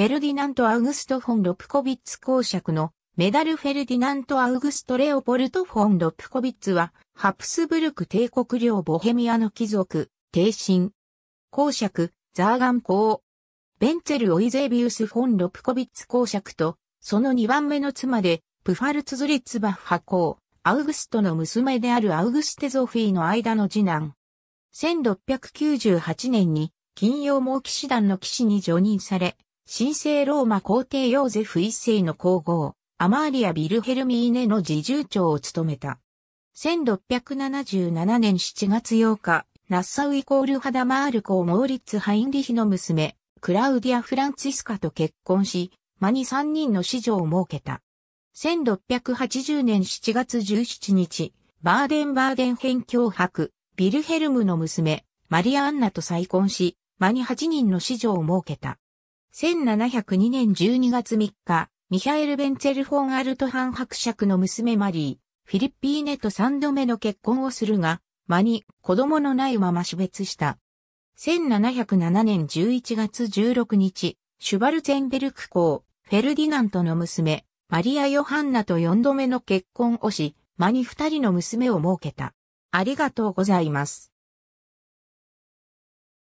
フェルディナント・アウグスト・フォン・ロプコビッツ公爵のメダルフェルディナント・アウグスト・レオポルト・フォン・ロプコビッツは、ハプスブルク帝国領ボヘミアの貴族、帝神。公爵、ザーガン公。ベンツェル・オイゼービウス・フォン・ロプコビッツ公爵と、その2番目の妻で、プファルツ・ズリッツバッハ公、アウグストの娘であるアウグステゾフィーの間の次男。1698年に、金曜も騎士団の騎士に除任され、神聖ローマ皇帝ヨーゼフ一世の皇后、アマーリア・ビルヘルミーネの侍従長を務めた。1677年7月8日、ナッサウイコールハダマールーモーリッツ・ハインリヒの娘、クラウディア・フランツィスカと結婚し、間に3人の子女を設けた。1680年7月17日、バーデンバーデン編境白、ビルヘルムの娘、マリア・アンナと再婚し、間に8人の子女を設けた。1702年12月3日、ミヒャエル・ベンツェル・フォン・アルトハン伯爵の娘マリー、フィリッピーネと3度目の結婚をするが、間に子供のないまま死別した。1707年11月16日、シュバルツェンベルク公、フェルディナントの娘、マリア・ヨハンナと4度目の結婚をし、間に2人の娘を設けた。ありがとうございます。